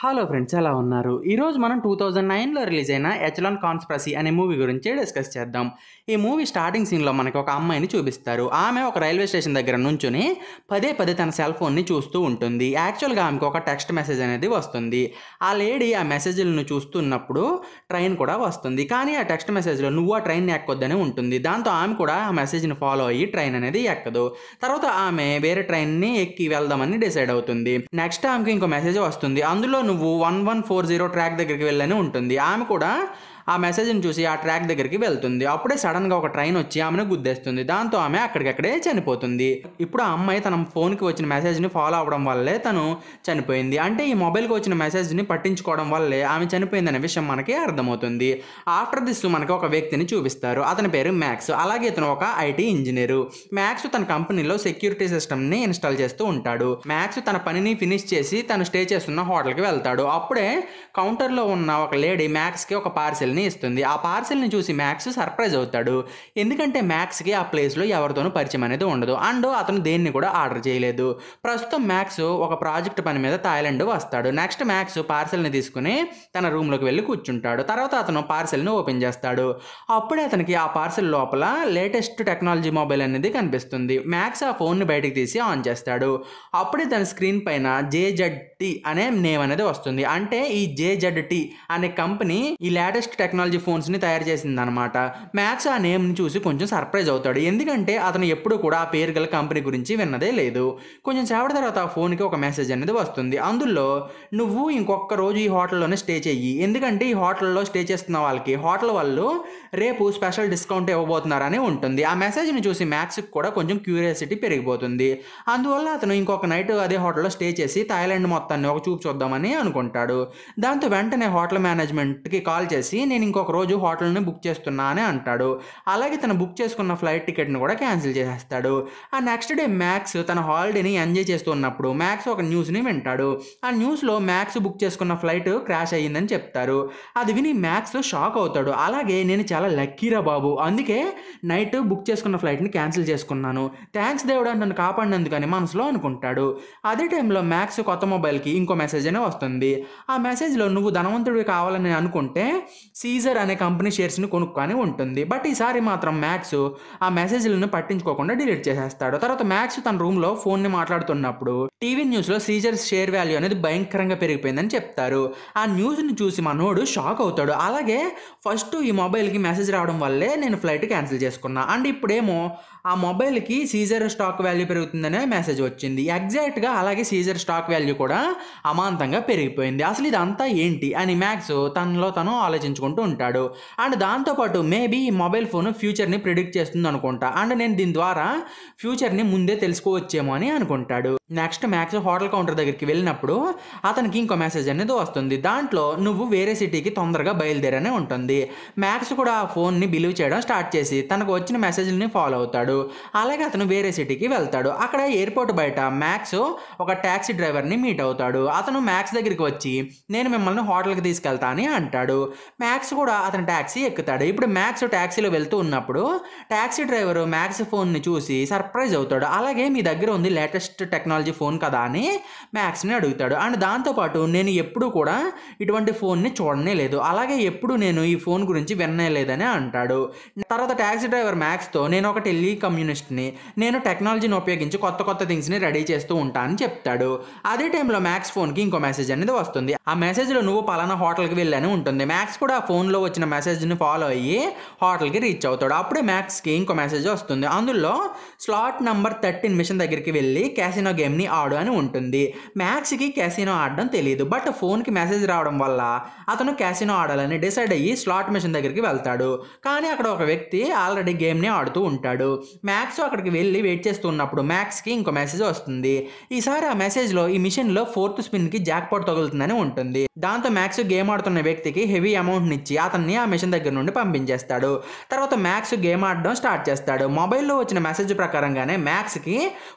hello friends ఎలా ఉన్నారు ఈరోజు మనం టూ థౌజండ్ నైన్లో రిలీజ్ అయిన ఎచలాన్ కాన్స్ప్రసీ అనే మూవీ గురించి డిస్కస్ చేద్దాం ఈ మూవీ స్టార్టింగ్ సీన్లో మనకి ఒక అమ్మాయిని చూపిస్తారు ఆమె ఒక రైల్వే స్టేషన్ దగ్గర నుంచుని పదే పదే తన సెల్ ఫోన్ని చూస్తూ ఉంటుంది యాక్చువల్గా ఆమెకు ఒక టెక్స్ట్ మెసేజ్ అనేది వస్తుంది ఆ లేడీ ఆ మెసేజ్లను చూస్తున్నప్పుడు ట్రైన్ కూడా వస్తుంది కానీ ఆ టెక్స్ట్ మెసేజ్లో నువ్వు ఆ ట్రైన్ ఎక్కొద్దని ఉంటుంది దాంతో ఆమె కూడా ఆ మెసేజ్ని ఫాలో అయ్యి ట్రైన్ అనేది ఎక్కదు తర్వాత ఆమె వేరే ట్రైన్ని ఎక్కి వెళ్దామని డిసైడ్ అవుతుంది నెక్స్ట్ ఆమెకి ఇంకో మెసేజ్ వస్తుంది అందులో నువ్వు one one four zero track దగ్గరికి వెళ్ళని ఉంటుంది ఆమె కూడా ఆ మెసేజ్ని చూసి ఆ ట్రాక్ దగ్గరికి వెళ్తుంది అప్పుడే సడన్గా ఒక ట్రైన్ వచ్చి ఆమెను గుద్దేస్తుంది దాంతో ఆమె అక్కడికక్కడే చనిపోతుంది ఇప్పుడు ఆ అమ్మాయి తన ఫోన్కి వచ్చిన మెసేజ్ని ఫాలో అవ్వడం వల్లే తను చనిపోయింది అంటే ఈ మొబైల్కి వచ్చిన మెసేజ్ని పట్టించుకోవడం వల్లే ఆమె చనిపోయిందనే విషయం మనకి అర్థమవుతుంది ఆఫ్టర్ దిస్ మనకి ఒక వ్యక్తిని చూపిస్తారు అతని పేరు మ్యాక్స్ అలాగే ఇతను ఒక ఐటీ ఇంజనీరు మ్యాక్స్ తన కంపెనీలో సెక్యూరిటీ సిస్టమ్ని ఇన్స్టాల్ చేస్తూ ఉంటాడు మ్యాక్స్ తన పనిని ఫినిష్ చేసి తను స్టే చేస్తున్న హోటల్కి వెళ్తాడు అప్పుడే కౌంటర్లో ఉన్న ఒక లేడీ మ్యాక్స్కి ఒక పార్సెల్ని పార్సిల్ని ఇస్తుంది ఆ పార్సిల్ని చూసి మ్యాక్స్ సర్ప్రైజ్ అవుతాడు ఎందుకంటే మ్యాక్స్కి ఆ ప్లేస్లో ఎవరితోనూ పరిచయం అనేది ఉండదు అండ్ అతను దేన్ని కూడా ఆర్డర్ చేయలేదు ప్రస్తుతం మ్యాక్స్ ఒక ప్రాజెక్ట్ పని మీద థాయిలాండ్ వస్తాడు నెక్స్ట్ మ్యాక్స్ పార్సిల్ని తీసుకుని తన రూమ్లోకి వెళ్ళి కూర్చుంటాడు తర్వాత అతను పార్సిల్ని ఓపెన్ చేస్తాడు అప్పుడే అతనికి ఆ పార్సిల్ లోపల లేటెస్ట్ టెక్నాలజీ మొబైల్ అనేది కనిపిస్తుంది మ్యాక్స్ ఆ ఫోన్ని బయటకు తీసి ఆన్ చేస్తాడు అప్పుడే తన స్క్రీన్ పైన జేజెడ్ అనే నేమ్ అనేది వస్తుంది అంటే ఈ జేజెడ్ అనే కంపెనీ ఈ లేటెస్ట్ టెక్నాలజీ ఫోన్స్ని తయారు చేసింది అనమాట మ్యాథ్స్ ఆ నేమ్ని చూసి కొంచెం సర్ప్రైజ్ అవుతాడు ఎందుకంటే అతను ఎప్పుడు కూడా ఆ పేరు గల కంపెనీ గురించి విన్నదే లేదు కొంచెం సేపటి తర్వాత ఆ ఫోన్కి ఒక మెసేజ్ అనేది వస్తుంది అందులో నువ్వు ఇంకొక రోజు ఈ హోటల్లోనే స్టే చెయ్యి ఎందుకంటే ఈ హోటల్లో స్టే చేస్తున్న వాళ్ళకి హోటల్ వాళ్ళు రేపు స్పెషల్ డిస్కౌంట్ ఇవ్వబోతున్నారని ఉంటుంది ఆ మెసేజ్ని చూసి మ్యాథ్స్కి కూడా కొంచెం క్యూరియాసిటీ పెరిగిపోతుంది అందువల్ల అతను ఇంకొక నైట్ అదే హోటల్లో స్టే చేసి థాయిలాండ్ మొత్తాన్ని ఒక చూపు చూద్దామని అనుకుంటాడు దాంతో వెంటనే హోటల్ మేనేజ్మెంట్కి కాల్ చేసి నేను ఇంకొక రోజు హోటల్ని బుక్ చేస్తున్నా అని అంటాడు అలాగే తను బుక్ చేసుకున్న ఫ్లైట్ టికెట్ని కూడా క్యాన్సిల్ చేసేస్తాడు ఆ నెక్స్ట్ డే మ్యాక్స్ తన హాలిడేని ఎంజాయ్ చేస్తున్నప్పుడు మ్యాక్స్ ఒక న్యూస్ని వింటాడు ఆ న్యూస్లో మ్యాక్స్ బుక్ చేసుకున్న ఫ్లైట్ క్రాష్ అయ్యిందని చెప్తారు అది విని మ్యాక్స్ షాక్ అవుతాడు అలాగే నేను చాలా లక్కీరా బాబు అందుకే నైట్ బుక్ చేసుకున్న ఫ్లైట్ని క్యాన్సిల్ చేసుకున్నాను థ్యాంక్స్ అని నన్ను కాపాడినందుకని మనసులో అనుకుంటాడు అదే టైంలో మ్యాక్స్ కొత్త మొబైల్కి ఇంకో మెసేజ్ అనే వస్తుంది ఆ మెసేజ్లో నువ్వు ధనవంతుడు కావాలని అనుకుంటే సీజర్ అనే కంపెనీ షేర్స్ని కొనుక్కొని ఉంటుంది బట్ ఈసారి మాత్రం మ్యాక్స్ ఆ మెసేజ్లను పట్టించుకోకుండా డిలీట్ చేసేస్తాడు తర్వాత మ్యాక్స్ తన రూమ్లో ఫోన్ని మాట్లాడుతున్నప్పుడు టీవీ న్యూస్లో సీజర్ షేర్ వాల్యూ అనేది భయంకరంగా పెరిగిపోయిందని చెప్తారు ఆ న్యూస్ని చూసి మనోడు షాక్ అవుతాడు అలాగే ఫస్ట్ ఈ మొబైల్కి మెసేజ్ రావడం వల్లే నేను ఫ్లైట్ క్యాన్సిల్ చేసుకున్నా అండ్ ఇప్పుడేమో ఆ మొబైల్కి సీజర్ స్టాక్ వాల్యూ పెరుగుతుందనే మెసేజ్ వచ్చింది ఎగ్జాక్ట్గా అలాగే సీజర్ స్టాక్ వాల్యూ కూడా అమాంతంగా పెరిగిపోయింది అసలు ఇదంతా ఏంటి అని మ్యాక్స్ తనలో తను ఆలోచించుకుంటూ ఉంటాడు అండ్ దాంతోపాటు మేబీ ఈ మొబైల్ ఫోన్ ఫ్యూచర్ని ప్రిడిక్ట్ చేస్తుంది అనుకుంటా అండ్ నేను దీని ద్వారా ఫ్యూచర్ని ముందే తెలుసుకోవచ్చేమో అని అనుకుంటాడు నెక్స్ట్ మ్యాక్స్ హోటల్ కౌంటర్ దగ్గరికి వెళ్ళినప్పుడు అతనికి ఇంకో మెసేజ్ అనేది వస్తుంది దాంట్లో నువ్వు వేరే సిటీకి తొందరగా బయలుదేరనే ఉంటుంది మ్యాక్స్ కూడా ఆ ఫోన్ని బిలీవ్ చేయడం స్టార్ట్ చేసి తనకు వచ్చిన మెసేజ్ని ఫాలో అవుతాడు అలాగే అతను వేరే సిటీకి వెళ్తాడు అక్కడ ఎయిర్పోర్ట్ బయట మ్యాక్స్ ఒక ట్యాక్సీ డ్రైవర్ని మీట్ అవుతాడు అతను మ్యాక్స్ దగ్గరికి వచ్చి నేను మిమ్మల్ని హోటల్కి తీసుకెళ్తా అని అంటాడు మ్యాక్స్ కూడా అతను ట్యాక్సీ ఎక్కుతాడు ఇప్పుడు మ్యాక్స్ ట్యాక్సీలో వెళ్తూ ఉన్నప్పుడు ట్యాక్సీ డ్రైవర్ మ్యాక్స్ ఫోన్ని చూసి సర్ప్రైజ్ అవుతాడు అలాగే మీ దగ్గర ఉంది లేటెస్ట్ టెక్నాలజీ ఫోన్ ఫోన్ కదా అని మ్యాక్స్ని అడుగుతాడు అండ్ దాంతోపాటు నేను ఎప్పుడూ కూడా ఇటువంటి ఫోన్ని చూడనే లేదు అలాగే ఎప్పుడు నేను ఈ ఫోన్ గురించి విననే లేదని అంటాడు తర్వాత ట్యాక్సీ డ్రైవర్ మ్యాక్స్తో నేను ఒక టెలికమ్యూనిస్ట్ని నేను టెక్నాలజీని ఉపయోగించి కొత్త కొత్త థింగ్స్ని రెడీ చేస్తూ ఉంటా అని చెప్తాడు అదే టైంలో మ్యాక్స్ ఫోన్కి ఇంకో మెసేజ్ అనేది వస్తుంది ఆ మెసేజ్లో నువ్వు పలానా హోటల్కి వెళ్ళని ఉంటుంది మ్యాక్స్ కూడా ఆ ఫోన్లో వచ్చిన మెసేజ్ని ఫాలో అయ్యి హోటల్కి రీచ్ అవుతాడు అప్పుడే మ్యాక్స్కి ఇంకో మెసేజ్ వస్తుంది అందులో స్లాట్ నంబర్ థర్టీన్ మిషన్ దగ్గరికి వెళ్ళి క్యాసినో గేమ్ని ఆడు ఆడు అని ఉంటుంది మ్యాక్స్కి క్యాసినో ఆడడం తెలియదు బట్ ఫోన్కి మెసేజ్ రావడం వల్ల అతను క్యాసినో ఆడాలని డిసైడ్ అయ్యి స్లాట్ మెషిన్ దగ్గరికి వెళ్తాడు కానీ అక్కడ ఒక వ్యక్తి ఆల్రెడీ గేమ్ని ఆడుతూ ఉంటాడు మ్యాక్స్ అక్కడికి వెళ్ళి వెయిట్ చేస్తున్నప్పుడు మ్యాక్స్కి ఇంకో మెసేజ్ వస్తుంది ఈసారి ఆ మెసేజ్లో ఈ మిషన్లో ఫోర్త్ స్పిన్కి పాట్ తగులుతుందని ఉంటుంది దాంతో మ్యాక్స్ గేమ్ ఆడుతున్న వ్యక్తికి హెవీ అమౌంట్నిచ్చి అతన్ని ఆ మిషన్ దగ్గర నుండి పంపించేస్తాడు తర్వాత మ్యాక్స్ గేమ్ ఆడడం స్టార్ట్ చేస్తాడు మొబైల్లో వచ్చిన మెసేజ్ ప్రకారంగానే మ్యాక్స్కి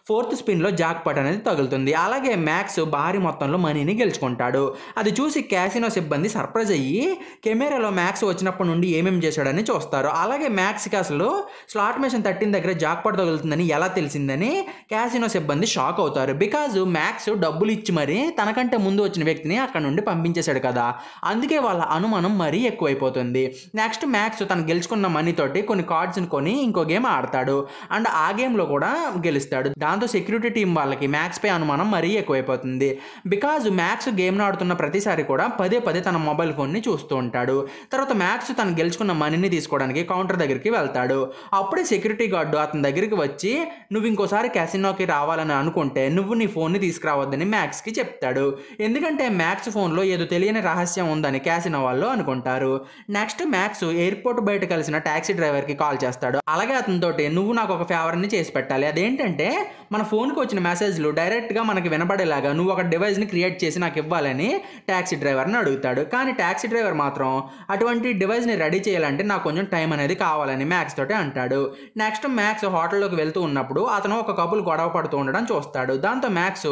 ఫోర్త్ స్పిన్లో జాక్ పాట్ అనేది తగులు తగులుతుంది అలాగే మ్యాక్స్ భారీ మొత్తంలో మనీని గెలుచుకుంటాడు అది చూసి క్యాసినో సిబ్బంది సర్ప్రైజ్ అయ్యి కెమెరాలో మ్యాక్స్ వచ్చినప్పటి నుండి ఏమేమి చేశాడని చూస్తారు అలాగే మ్యాక్స్కి అసలు స్లాట్ మిషన్ తట్టిన దగ్గర జాక్పాట్ తగులుతుందని ఎలా తెలిసిందని క్యాసినో సిబ్బంది షాక్ అవుతారు బికాజ్ మ్యాక్స్ డబ్బులు ఇచ్చి మరి తనకంటే ముందు వచ్చిన వ్యక్తిని అక్కడ నుండి పంపించేశాడు కదా అందుకే వాళ్ళ అనుమానం మరీ ఎక్కువైపోతుంది నెక్స్ట్ మ్యాక్స్ తను గెలుచుకున్న మనీ తోటి కొన్ని కార్డ్స్ని కొని ఇంకో గేమ్ ఆడతాడు అండ్ ఆ గేమ్లో కూడా గెలుస్తాడు దాంతో సెక్యూరిటీ టీం వాళ్ళకి మ్యాక్స్ పై అనుమానం మరీ ఎక్కువైపోతుంది బికాజ్ మ్యాక్స్ గేమ్ను ఆడుతున్న ప్రతిసారి కూడా పదే పదే తన మొబైల్ ఫోన్ని చూస్తూ ఉంటాడు తర్వాత మ్యాక్స్ తను గెలుచుకున్న మనీని తీసుకోవడానికి కౌంటర్ దగ్గరికి వెళ్తాడు అప్పుడే సెక్యూరిటీ గార్డు అతని దగ్గరికి వచ్చి నువ్వు ఇంకోసారి క్యాసినోకి రావాలని అనుకుంటే నువ్వు నీ ఫోన్ని తీసుకురావద్దని మ్యాక్స్కి చెప్తాడు ఎందుకంటే మ్యాక్స్ ఫోన్లో ఏదో తెలియని రహస్యం ఉందని క్యాసినో వాళ్ళు అనుకుంటారు నెక్స్ట్ మ్యాక్స్ ఎయిర్పోర్ట్ బయట కలిసిన ట్యాక్సీ డ్రైవర్కి కాల్ చేస్తాడు అలాగే అతనితోటి నువ్వు నాకు ఒక ఫేవర్ని చేసి పెట్టాలి అదేంటంటే మన ఫోన్కి వచ్చిన మెసేజ్లు డైరెక్ట్ డైరెక్ట్గా మనకి వినపడేలాగా నువ్వు ఒక డివైస్ని క్రియేట్ చేసి నాకు ఇవ్వాలని ట్యాక్సీ డ్రైవర్ని అడుగుతాడు కానీ ట్యాక్సీ డ్రైవర్ మాత్రం అటువంటి డివైస్ని రెడీ చేయాలంటే నాకు కొంచెం టైం అనేది కావాలని మ్యాక్స్ తోటి అంటాడు నెక్స్ట్ మ్యాక్స్ హోటల్లోకి వెళ్తూ ఉన్నప్పుడు అతను ఒక కపుల్ గొడవ పడుతూ ఉండడం చూస్తాడు దాంతో మ్యాక్స్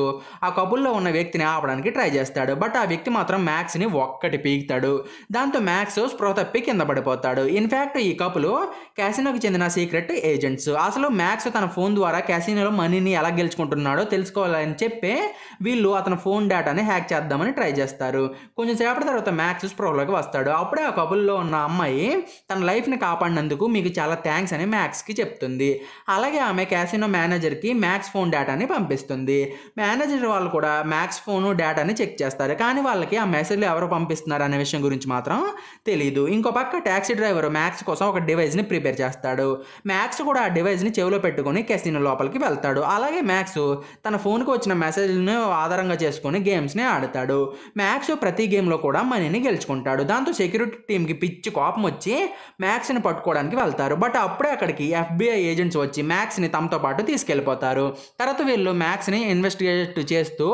ఆ కపుల్లో ఉన్న వ్యక్తిని ఆపడానికి ట్రై చేస్తాడు బట్ ఆ వ్యక్తి మాత్రం మ్యాక్స్ని ఒక్కటి పీకుతాడు దాంతో మ్యాక్స్ స్పృహ తప్పి కింద పడిపోతాడు ఇన్ఫ్యాక్ట్ ఈ కపులు క్యాసినోకి చెందిన సీక్రెట్ ఏజెంట్స్ అసలు మ్యాక్స్ తన ఫోన్ ద్వారా క్యాసినోలో మనీని ఎలా గెలుచుకుంటున్నాడో తెలుసుకోవాలి తీసుకోవాలని చెప్పి వీళ్ళు అతని ఫోన్ డేటాని హ్యాక్ చేద్దామని ట్రై చేస్తారు కొంచెం సేపటి తర్వాత మ్యాథ్యూస్ ప్రోలోకి వస్తాడు అప్పుడే ఆ కబుల్లో ఉన్న అమ్మాయి తన లైఫ్ని కాపాడినందుకు మీకు చాలా థ్యాంక్స్ అని మ్యాథ్స్కి చెప్తుంది అలాగే ఆమె క్యాసినో మేనేజర్కి మ్యాథ్స్ ఫోన్ డేటాని పంపిస్తుంది మేనేజర్ వాళ్ళు కూడా మ్యాథ్స్ ఫోన్ డేటాని చెక్ చేస్తారు కానీ వాళ్ళకి ఆ మెసేజ్లు ఎవరు పంపిస్తున్నారు అనే విషయం గురించి మాత్రం తెలియదు ఇంకో పక్క ట్యాక్సీ డ్రైవర్ మ్యాథ్స్ కోసం ఒక డివైస్ని ప్రిపేర్ చేస్తాడు మ్యాథ్స్ కూడా ఆ డివైస్ని చెవిలో పెట్టుకుని క్యాసినో లోపలికి వెళ్తాడు అలాగే మ్యాథ్స్ తన ఫోన్ ఫోన్కి వచ్చిన మెసేజ్ను ఆధారంగా చేసుకుని గేమ్స్ని ఆడతాడు మ్యాక్స్ ప్రతి గేమ్లో కూడా మనీని గెలుచుకుంటాడు దాంతో సెక్యూరిటీ టీమ్కి పిచ్చి కోపం వచ్చి మ్యాక్స్ని పట్టుకోవడానికి వెళ్తారు బట్ అప్పుడే అక్కడికి ఎఫ్బిఐ ఏజెంట్స్ వచ్చి మ్యాక్స్ని తమతో పాటు తీసుకెళ్ళిపోతారు తర్వాత వీళ్ళు మ్యాక్స్ని ఇన్వెస్టిగేట్ చేస్తూ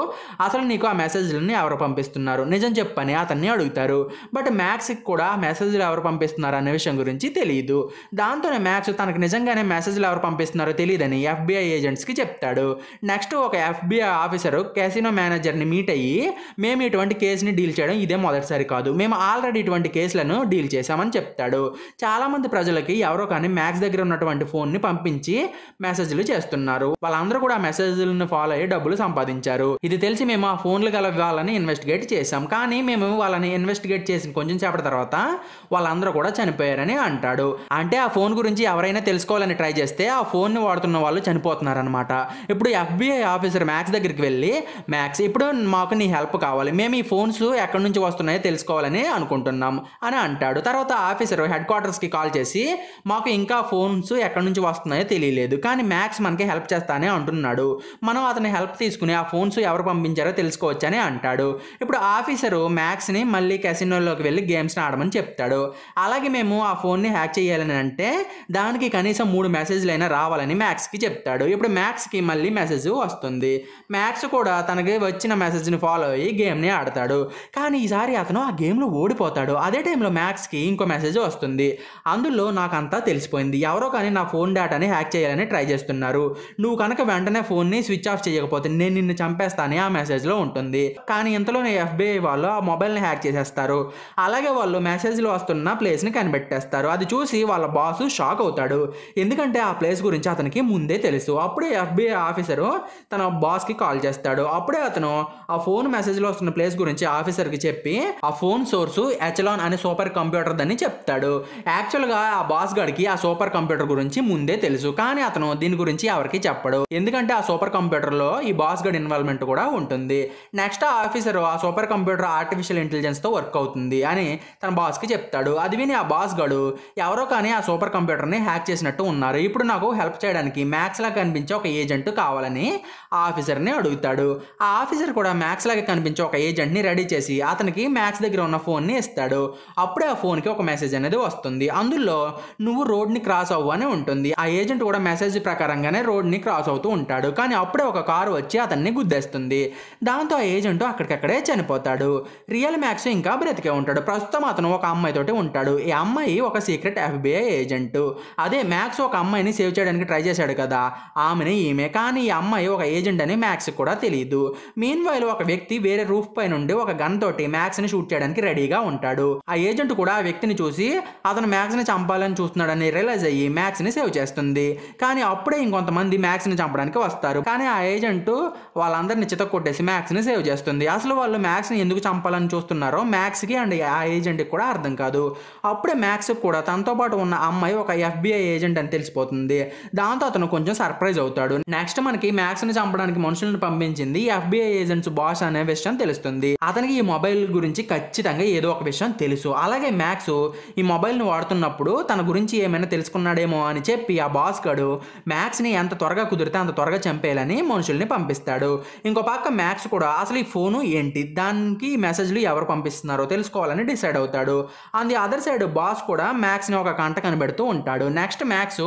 అసలు నీకు ఆ మెసేజ్లని ఎవరు పంపిస్తున్నారు నిజం చెప్పని అతన్ని అడుగుతారు బట్ మ్యాక్స్కి కూడా మెసేజ్లు ఎవరు పంపిస్తున్నారు అనే విషయం గురించి తెలియదు దాంతోనే మ్యాక్స్ తనకు నిజంగానే మెసేజ్లు ఎవరు పంపిస్తున్నారో తెలియదని ఎఫ్బిఐ ఏజెంట్స్కి చెప్తాడు నెక్స్ట్ ఒక ఎఫ్బిఐ ఆఫీసర్ క్యాసినో మేనేజర్ని మీట్ అయ్యి మేము ఇటువంటి కేసుని డీల్ చేయడం ఇదే మొదటిసారి కాదు మేము ఆల్రెడీ ఇటువంటి కేసులను డీల్ చేశామని చెప్తాడు చాలామంది ప్రజలకి ఎవరో కానీ మ్యాక్స్ దగ్గర ఉన్నటువంటి ఫోన్ని పంపించి మెసేజ్లు చేస్తున్నారు వాళ్ళందరూ కూడా ఆ మెసేజ్లను ఫాలో అయ్యి డబ్బులు సంపాదించారు ఇది తెలిసి మేము ఆ ఫోన్లు కలగాలని ఇన్వెస్టిగేట్ చేశాం కానీ మేము వాళ్ళని ఇన్వెస్టిగేట్ చేసిన కొంచెం సేపటి తర్వాత వాళ్ళందరూ కూడా చనిపోయారని అంటాడు అంటే ఆ ఫోన్ గురించి ఎవరైనా తెలుసుకోవాలని ట్రై చేస్తే ఆ ఫోన్ని వాడుతున్న వాళ్ళు చనిపోతున్నారనమాట ఇప్పుడు ఎఫ్బిఐ ఆఫీసర్ దగ్గర మ్యాక్స్ దగ్గరికి వెళ్ళి మ్యాక్స్ ఇప్పుడు మాకు నీ హెల్ప్ కావాలి మేము ఈ ఫోన్స్ ఎక్కడి నుంచి వస్తున్నాయో తెలుసుకోవాలని అనుకుంటున్నాం అని అంటాడు తర్వాత ఆఫీసర్ హెడ్ క్వార్టర్స్కి కాల్ చేసి మాకు ఇంకా ఫోన్స్ ఎక్కడి నుంచి వస్తున్నాయో తెలియలేదు కానీ మ్యాక్స్ మనకి హెల్ప్ చేస్తానే అంటున్నాడు మనం అతని హెల్ప్ తీసుకుని ఆ ఫోన్స్ ఎవరు పంపించారో తెలుసుకోవచ్చని అంటాడు ఇప్పుడు ఆఫీసరు మ్యాక్స్ని మళ్ళీ కెసినోలోకి వెళ్ళి గేమ్స్ని ఆడమని చెప్తాడు అలాగే మేము ఆ ఫోన్ని హ్యాక్ చేయాలని అంటే దానికి కనీసం మూడు మెసేజ్లైనా రావాలని మ్యాక్స్కి చెప్తాడు ఇప్పుడు మ్యాక్స్కి మళ్ళీ మెసేజ్ వస్తుంది మ్యాక్స్ కూడా తనకి వచ్చిన మెసేజ్ని ఫాలో అయ్యి గేమ్ని ఆడతాడు కానీ ఈసారి అతను ఆ గేమ్లో ఓడిపోతాడు అదే టైంలో మ్యాక్స్కి ఇంకో మెసేజ్ వస్తుంది అందులో నాకంతా తెలిసిపోయింది ఎవరో కానీ నా ఫోన్ డేటాని హ్యాక్ చేయాలని ట్రై చేస్తున్నారు నువ్వు కనుక వెంటనే ఫోన్ని స్విచ్ ఆఫ్ చేయకపోతే నేను నిన్ను చంపేస్తానని ఆ మెసేజ్లో ఉంటుంది కానీ ఇంతలోనే ఎఫ్బిఐ వాళ్ళు ఆ మొబైల్ని హ్యాక్ చేసేస్తారు అలాగే వాళ్ళు మెసేజ్లో వస్తున్న ప్లేస్ని కనిపెట్టేస్తారు అది చూసి వాళ్ళ బాసు షాక్ అవుతాడు ఎందుకంటే ఆ ప్లేస్ గురించి అతనికి ముందే తెలుసు అప్పుడే ఎఫ్బిఐ ఆఫీసరు తన బాస్కి కాల్ చేస్తాడు అప్పుడే అతను ఆ ఫోన్ మెసేజ్లో వస్తున్న ప్లేస్ గురించి ఆఫీసర్కి చెప్పి ఆ ఫోన్ సోర్సు ఎచలాన్ అనే సూపర్ కంప్యూటర్ అని చెప్తాడు యాక్చువల్గా ఆ బాస్ గడికి ఆ సూపర్ కంప్యూటర్ గురించి ముందే తెలుసు కానీ అతను దీని గురించి ఎవరికి చెప్పడు ఎందుకంటే ఆ సూపర్ కంప్యూటర్లో ఈ బాస్ గడ్ ఇన్వాల్వ్మెంట్ కూడా ఉంటుంది నెక్స్ట్ ఆ ఆఫీసర్ ఆ సూపర్ కంప్యూటర్ ఆర్టిఫిషియల్ ఇంటెలిజెన్స్తో వర్క్ అవుతుంది అని తన బాస్కి చెప్తాడు అది విని ఆ బాస్ గడు ఎవరో కానీ ఆ సూపర్ కంప్యూటర్ని హ్యాక్ చేసినట్టు ఉన్నారు ఇప్పుడు నాకు హెల్ప్ చేయడానికి మ్యాథ్స్లా కనిపించే ఒక ఏజెంట్ కావాలని ఆ ఆఫీసర్ని అడుగుతాడు ఆ ఆఫీసర్ కూడా మ్యాక్స్ లాగా కనిపించే ఒక ఏజెంట్ని రెడీ చేసి అతనికి మ్యాక్స్ దగ్గర ఉన్న ఫోన్ని ఇస్తాడు అప్పుడే ఆ ఫోన్కి ఒక మెసేజ్ అనేది వస్తుంది అందులో నువ్వు రోడ్ని క్రాస్ అవ్వని ఉంటుంది ఆ ఏజెంట్ కూడా మెసేజ్ ప్రకారంగానే రోడ్ని క్రాస్ అవుతూ ఉంటాడు కానీ అప్పుడే ఒక కారు వచ్చి అతన్ని గుద్దేస్తుంది దాంతో ఆ ఏజెంట్ అక్కడికక్కడే చనిపోతాడు రియల్ మ్యాక్స్ ఇంకా బ్రతికే ఉంటాడు ప్రస్తుతం అతను ఒక అమ్మాయితోటి ఉంటాడు ఈ అమ్మాయి ఒక సీక్రెట్ ఎఫ్బిఐ ఏజెంట్ అదే మ్యాక్స్ ఒక అమ్మాయిని సేవ్ చేయడానికి ట్రై చేశాడు కదా ఆమెని ఈమె కానీ ఈ అమ్మాయి ఒక ఏజెంట్ జరిగిందని మ్యాక్స్ కూడా తెలియదు మీన్ వైల్ ఒక వ్యక్తి వేరే రూఫ్ పై నుండి ఒక గన్ తోటి మ్యాక్స్ ని షూట్ చేయడానికి రెడీగా ఉంటాడు ఆ ఏజెంట్ కూడా ఆ వ్యక్తిని చూసి అతను మ్యాక్స్ ని చంపాలని చూస్తున్నాడని రియలైజ్ అయ్యి మ్యాక్స్ ని సేవ్ చేస్తుంది కానీ అప్పుడే ఇంకొంతమంది మ్యాక్స్ ని చంపడానికి వస్తారు కానీ ఆ ఏజెంట్ వాళ్ళందరిని చితక్ కొట్టేసి మ్యాక్స్ ని సేవ్ చేస్తుంది అసలు వాళ్ళు మ్యాక్స్ ని ఎందుకు చంపాలని చూస్తున్నారో మ్యాక్స్ కి అండ్ ఆ ఏజెంట్ కి కూడా అర్థం కాదు అప్పుడే మ్యాక్స్ కూడా తనతో పాటు ఉన్న అమ్మాయి ఒక ఎఫ్బిఐ ఏజెంట్ అని తెలిసిపోతుంది దాంతో అతను కొంచెం సర్ప్రైజ్ అవుతాడు నెక్స్ట్ మనకి మ్యాక్స్ ని చంపడానికి చేయడానికి మనుషులను పంపించింది ఎఫ్బిఐ ఏజెంట్స్ బాస్ అనే విషయం తెలుస్తుంది అతనికి ఈ మొబైల్ గురించి ఖచ్చితంగా ఏదో ఒక విషయం తెలుసు అలాగే మ్యాక్స్ ఈ మొబైల్ని వాడుతున్నప్పుడు తన గురించి ఏమైనా తెలుసుకున్నాడేమో అని చెప్పి ఆ బాస్ గడు మ్యాక్స్ని ఎంత త్వరగా కుదిరితే అంత త్వరగా చంపేయాలని మనుషుల్ని పంపిస్తాడు ఇంకో పక్క మ్యాక్స్ కూడా అసలు ఈ ఫోను ఏంటి దానికి మెసేజ్లు ఎవరు పంపిస్తున్నారో తెలుసుకోవాలని డిసైడ్ అవుతాడు on the other side boss కూడా మ్యాక్స్ని ఒక కంట కనబెడుతూ ఉంటాడు నెక్స్ట్ మ్యాక్స్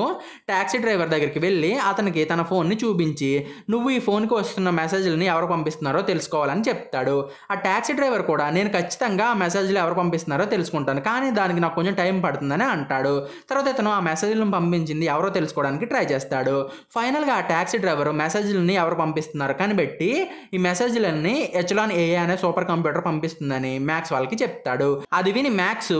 ట్యాక్సీ డ్రైవర్ దగ్గరికి వెళ్ళి అతనికి తన ఫోన్ని చూపించి నువ్వు ఈ ఫోన్కి వస్తున్న మెసేజ్లని ఎవరు పంపిస్తున్నారో తెలుసుకోవాలని చెప్తాడు ఆ ట్యాక్సీ డ్రైవర్ కూడా నేను ఖచ్చితంగా ఆ మెసేజ్లు ఎవరు పంపిస్తున్నారో తెలుసుకుంటాను కానీ దానికి నాకు కొంచెం టైం పడుతుందని అంటాడు తర్వాత ఇతను ఆ మెసేజ్లను పంపించింది ఎవరో తెలుసుకోవడానికి ట్రై చేస్తాడు ఫైనల్గా ఆ ట్యాక్సీ డ్రైవర్ మెసేజ్లని ఎవరు పంపిస్తున్నారు కనిపెట్టి ఈ మెసేజ్లన్నీ హెచ్లాన్ ఏఏ అనే సూపర్ కంప్యూటర్ పంపిస్తుందని మ్యాక్స్ వాళ్ళకి చెప్తాడు అది విని మ్యాక్స్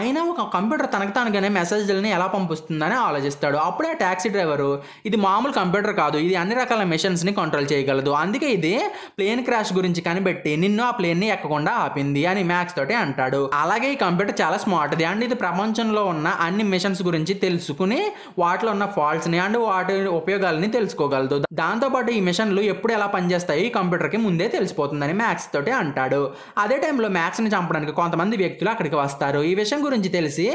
అయినా ఒక కంప్యూటర్ తనకు తనగానే మెసేజ్లని ఎలా పంపిస్తుందని ఆలోచిస్తాడు అప్పుడే ఆ ట్యాక్సీ డ్రైవరు ఇది మామూలు కంప్యూటర్ కాదు ఇది అన్ని రకాల మిషన్స్ని కంట్రోల్ కంట్రోల్ చేయగలదు అందుకే ఇది ప్లేన్ క్రాష్ గురించి కనిపెట్టి నిన్ను ఆ ని ఎక్కకుండా ఆపింది అని మ్యాక్స్ తోటి అంటాడు అలాగే ఈ కంప్యూటర్ చాలా స్మార్ట్ది అండ్ ఇది ప్రపంచంలో ఉన్న అన్ని మిషన్స్ గురించి తెలుసుకుని వాటిలో ఉన్న ని అండ్ వాటి ఉపయోగాలని తెలుసుకోగలదు దాంతో పాటు ఈ మిషన్లు ఎప్పుడు ఎలా పనిచేస్తాయి ఈ కంప్యూటర్కి ముందే తెలిసిపోతుందని మ్యాథ్స్ తోటి అంటాడు అదే టైంలో మ్యాథ్స్ని చంపడానికి కొంతమంది వ్యక్తులు అక్కడికి వస్తారు ఈ విషయం గురించి తెలిసి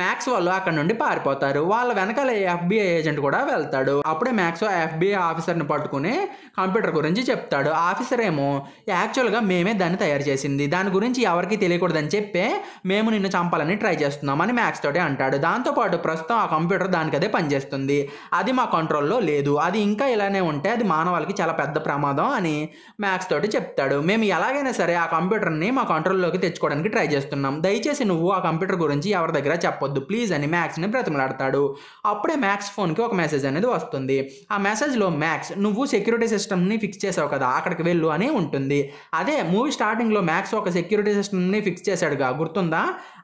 మ్యాథ్స్ వాళ్ళు అక్కడ నుండి పారిపోతారు వాళ్ళ వెనకాల ఎఫ్బిఐ ఏజెంట్ కూడా వెళ్తాడు అప్పుడే మ్యాథ్స్ ఎఫ్బిఐ ఆఫీసర్ని పట్టుకుని కంప్యూటర్ గురించి చెప్తాడు ఆఫీసర్ ఏమో యాక్చువల్గా మేమే దాన్ని తయారు చేసింది దాని గురించి ఎవరికి తెలియకూడదని చెప్పే మేము నిన్ను చంపాలని ట్రై చేస్తున్నామని మ్యాక్స్ తోటే అంటాడు దాంతోపాటు ప్రస్తుతం ఆ కంప్యూటర్ దానికి అదే పనిచేస్తుంది అది మా కంట్రోల్లో లేదు అది ఇంకా ఇలానే ఉంటే అది మానవాళికి చాలా పెద్ద ప్రమాదం అని మ్యాక్స్ తోటి చెప్తాడు మేము ఎలాగైనా సరే ఆ కంప్యూటర్ని మా కంట్రోల్లోకి తెచ్చుకోవడానికి ట్రై చేస్తున్నాం దయచేసి నువ్వు ఆ కంప్యూటర్ గురించి ఎవరి దగ్గర చెప్పొద్దు ప్లీజ్ అని మ్యాక్స్ని బ్రతిమలాడతాడు అప్పుడే మ్యాక్స్ ఫోన్కి ఒక మెసేజ్ అనేది వస్తుంది ఆ మెసేజ్లో మ్యాక్స్ నువ్వు సెక్యూరిటీ సిస్టమ్ని ఫిక్స్ చేసావు కదా అక్కడికి వెళ్ళు అని ఉంటుంది అదే మూవీ స్టార్టింగ్లో మ్యాక్స్ ఒక సెక్యూరిటీ సిస్టమ్ని ఫిక్స్ చేశాడుగా గుర్తుందా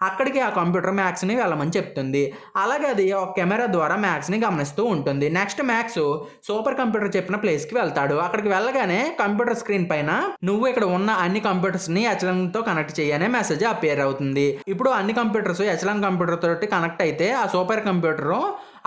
అక్కడికి ఆ కంప్యూటర్ మ్యాక్స్ని వెళ్ళమని చెప్తుంది అలాగే అది ఒక కెమెరా ద్వారా మ్యాక్స్ని గమనిస్తూ ఉంటుంది నెక్స్ట్ మ్యాక్స్ సూపర్ కంప్యూటర్ చెప్పిన ప్లేస్కి వెళ్తాడు అక్కడికి వెళ్ళగానే కంప్యూటర్ స్క్రీన్ పైన నువ్వు ఇక్కడ ఉన్న అన్ని కంప్యూటర్స్ని తో కనెక్ట్ చేయనే మెసేజ్ అపేర్ అవుతుంది ఇప్పుడు అన్ని కంప్యూటర్స్ హెచ్ఎల్ఎన్ కంప్యూటర్ తోటి కనెక్ట్ అయితే ఆ సూపర్ కంప్యూటర్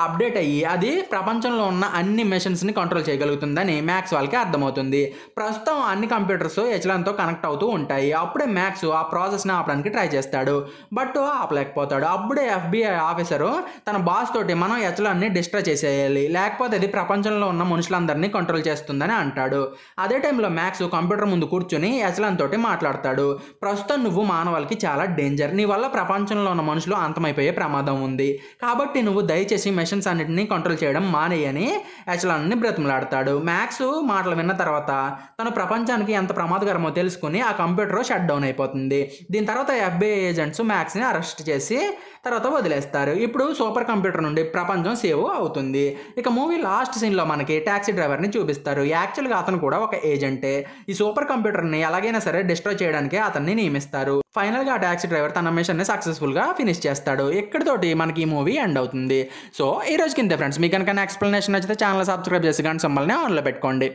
అప్డేట్ అయ్యి అది ప్రపంచంలో ఉన్న అన్ని మిషన్స్ని కంట్రోల్ చేయగలుగుతుందని మ్యాక్స్ వాళ్ళకి అర్థమవుతుంది ప్రస్తుతం అన్ని కంప్యూటర్స్ హెచ్లాన్తో కనెక్ట్ అవుతూ ఉంటాయి అప్పుడే మ్యాక్స్ ఆ ప్రాసెస్ని ఆపడానికి ట్రై చేస్తాడు బట్ ఆపలేకపోతాడు అప్పుడే ఎఫ్బిఐ ఆఫీసరు తన బాస్ తోటి మనం హెచ్లాన్ని డిస్ట్రాయ్ చేసేయాలి లేకపోతే అది ప్రపంచంలో ఉన్న మనుషులందరినీ కంట్రోల్ చేస్తుందని అంటాడు అదే టైంలో మ్యాక్స్ కంప్యూటర్ ముందు కూర్చొని హెచ్లాన్ తోటి మాట్లాడతాడు ప్రస్తుతం నువ్వు మానవాళికి చాలా డేంజర్ నీ వల్ల ప్రపంచంలో ఉన్న మనుషులు అంతమైపోయే ప్రమాదం ఉంది కాబట్టి నువ్వు దయచేసి మిషన్స్ అన్నిటిని కంట్రోల్ చేయడం మానేయని ఎచలాన్ని బ్రతిమలాడతాడు మ్యాక్స్ మాటలు విన్న తర్వాత తన ప్రపంచానికి ఎంత ప్రమాదకరమో తెలుసుకుని ఆ కంప్యూటర్ షట్ డౌన్ అయిపోతుంది దీని తర్వాత ఎఫ్బిఐ ఏజెంట్స్ మ్యాక్స్ని అరెస్ట్ చేసి తర్వాత వదిలేస్తారు ఇప్పుడు సూపర్ కంప్యూటర్ నుండి ప్రపంచం సేవ్ అవుతుంది ఇక మూవీ లాస్ట్ సీన్లో మనకి ట్యాక్సీ డ్రైవర్ని చూపిస్తారు యాక్చువల్గా అతను కూడా ఒక ఏజెంటే ఈ సూపర్ కంప్యూటర్ని ఎలాగైనా సరే డిస్ట్రాయ్ చేయడానికి అతన్ని నియమిస్తారు ఫైనల్గా ఆ ట్యాక్సీ డ్రైవర్ తన మిషన్ని సక్సెస్ఫుల్గా ఫినిష్ చేస్తాడు ఇక్కడితోటి మనకి ఈ మూవీ ఎండ్ అవుతుంది సో ఈ రోజుకి ఇంతే ఫ్రెండ్స్ మీకు కనుక ఎక్స్ప్లెనేషన్ నచ్చితే ఛానల్ సబ్స్క్రైబ్ చేసి కానీ సమ్మల్ని ఆన్లో పెట్టుకోండి